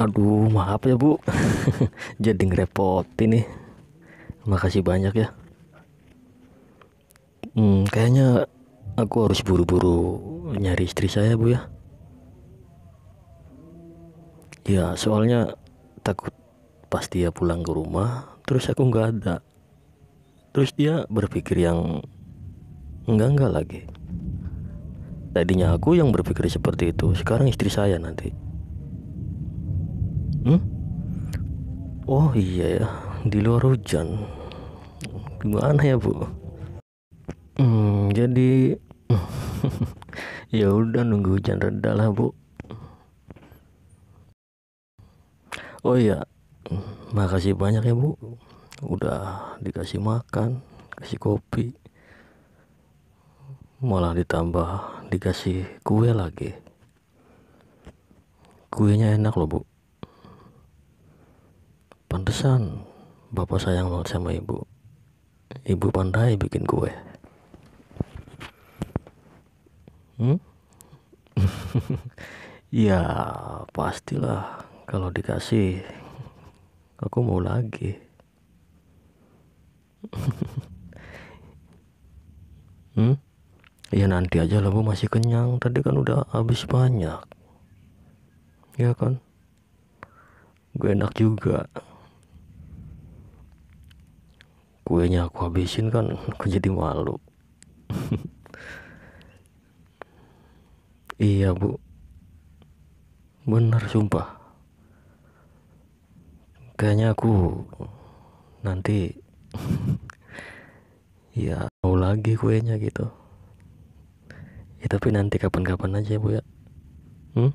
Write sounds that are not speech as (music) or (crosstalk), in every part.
aduh maaf ya bu (laughs) jadi ngerepot ini makasih banyak ya hmm, kayaknya aku harus buru-buru nyari istri saya bu ya ya soalnya takut pas dia pulang ke rumah terus aku nggak ada terus dia berpikir yang enggak enggak lagi tadinya aku yang berpikir seperti itu sekarang istri saya nanti hmm? oh iya ya di luar hujan gimana ya bu hmm, jadi (laughs) ya udah nunggu hujan reda lah bu oh iya makasih banyak ya bu udah dikasih makan kasih kopi malah ditambah dikasih kue lagi kuenya enak loh bu Pantesan bapak sayang banget sama ibu. Ibu pandai bikin kue. Hmm? (laughs) ya pastilah kalau dikasih aku mau lagi. (laughs) hmm? Ya nanti aja lah bu masih kenyang Tadi kan udah habis banyak Ya kan Gue enak juga kuenya aku habisin kan aku jadi malu (laughs) iya bu bener sumpah kayaknya aku nanti (laughs) ya mau lagi kuenya gitu ya tapi nanti kapan-kapan aja bu ya hmm?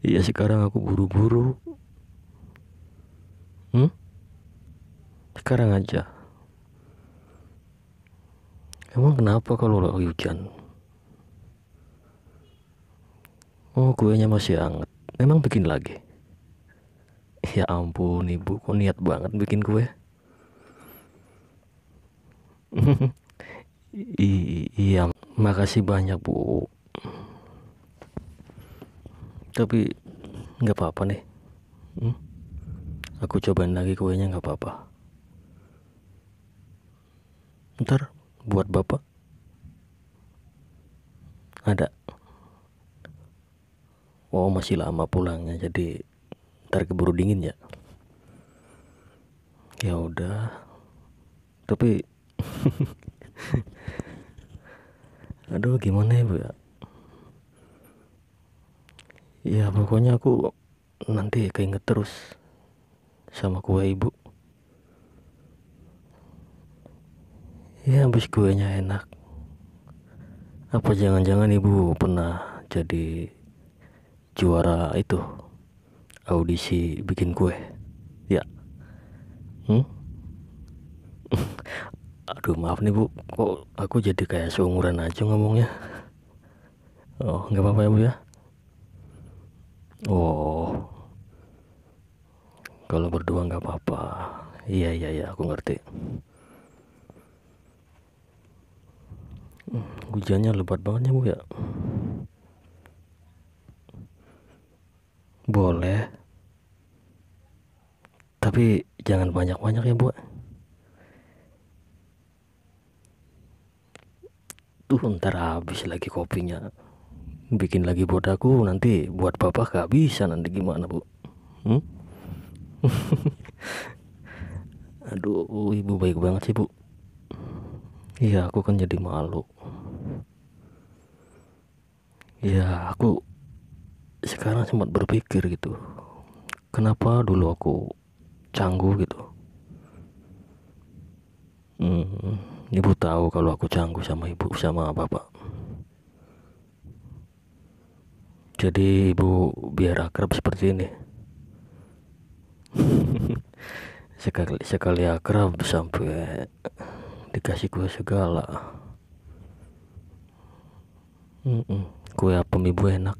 iya sekarang aku buru-buru sekarang aja emang kenapa kalau lagi hujan oh kuenya masih hangat memang bikin lagi ya ampun ibu kok niat banget bikin kue (laughs) I iya makasih banyak bu tapi nggak apa-apa nih hmm? aku cobain lagi kuenya nggak apa-apa ntar buat bapak ada wow oh, masih lama pulangnya jadi ntar keburu dingin ya ya udah tapi (laughs) aduh gimana ya bu ya ya pokoknya aku nanti keinget terus sama kue ibu ya bus kuenya enak apa jangan-jangan ibu pernah jadi juara itu audisi bikin kue ya hmm? (laughs) aduh maaf nih bu kok aku jadi kayak seumuran aja ngomongnya oh nggak apa-apa ya bu ya oh kalau berdua nggak apa-apa iya iya iya aku ngerti hujannya lebat banget ya bu ya boleh tapi jangan banyak-banyak ya bu tuh ntar habis lagi kopinya bikin lagi buat aku nanti buat bapak gak bisa nanti gimana bu hmm? (laughs) aduh ibu baik banget sih bu iya aku kan jadi malu ya aku sekarang sempat berpikir gitu kenapa dulu aku canggung gitu hmm, ibu tahu kalau aku canggung sama ibu sama bapak jadi ibu biar akrab seperti ini (laughs) sekali sekali akrab sampai dikasih kue segala mm -mm kue apem ya, ibu enak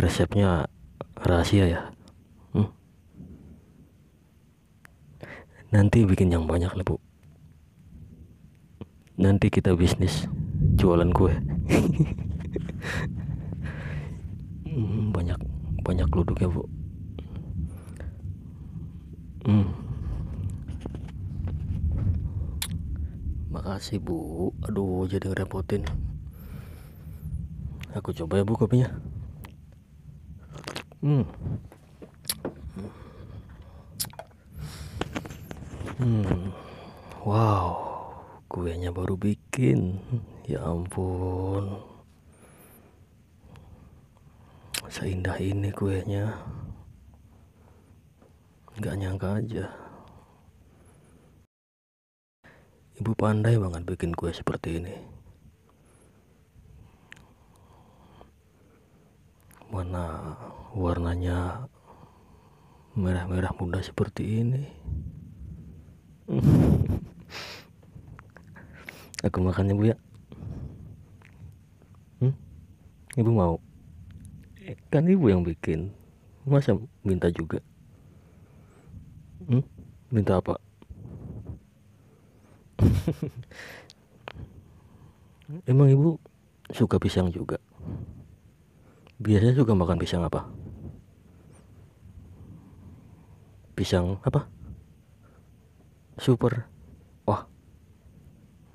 resepnya rahasia ya hmm. nanti bikin yang banyak nih bu nanti kita bisnis jualan kue (laughs) hmm, banyak banyak luduknya bu hmm. Makasih bu Aduh jadi ngerepotin Aku coba ya bu kopinya Hmm Hmm Wow Kuenya baru bikin Ya ampun Seindah ini kuenya Gak nyangka aja ibu pandai banget bikin kue seperti ini mana warnanya merah-merah muda seperti ini (laughs) aku makannya bu ya hmm? ibu mau eh, kan ibu yang bikin masa minta juga hmm? minta apa (laughs) Emang ibu suka pisang juga? Biasanya suka makan pisang apa? Pisang apa? Super. Wah.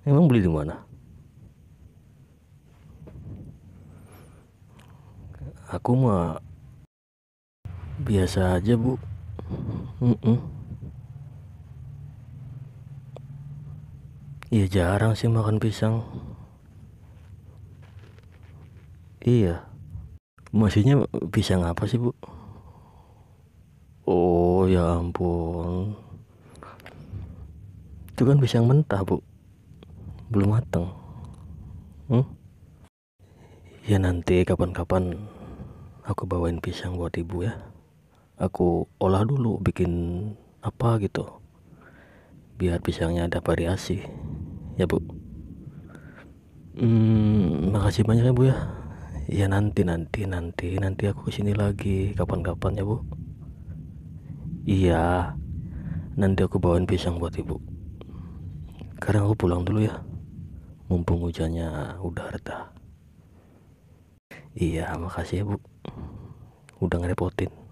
Emang beli di mana? Aku mah biasa aja, Bu. Mm -mm. Iya jarang sih makan pisang. Iya. Maksudnya pisang apa sih, Bu? Oh, ya ampun. Itu kan pisang mentah, Bu. Belum mateng. Hmm? Ya nanti kapan-kapan aku bawain pisang buat Ibu ya. Aku olah dulu bikin apa gitu. Biar pisangnya ada variasi ya bu hmm, makasih banyak ya bu ya ya nanti nanti nanti nanti aku kesini lagi kapan-kapan ya bu iya nanti aku bawain pisang buat ibu sekarang aku pulang dulu ya mumpung hujannya udah reda iya makasih ya bu udah ngerepotin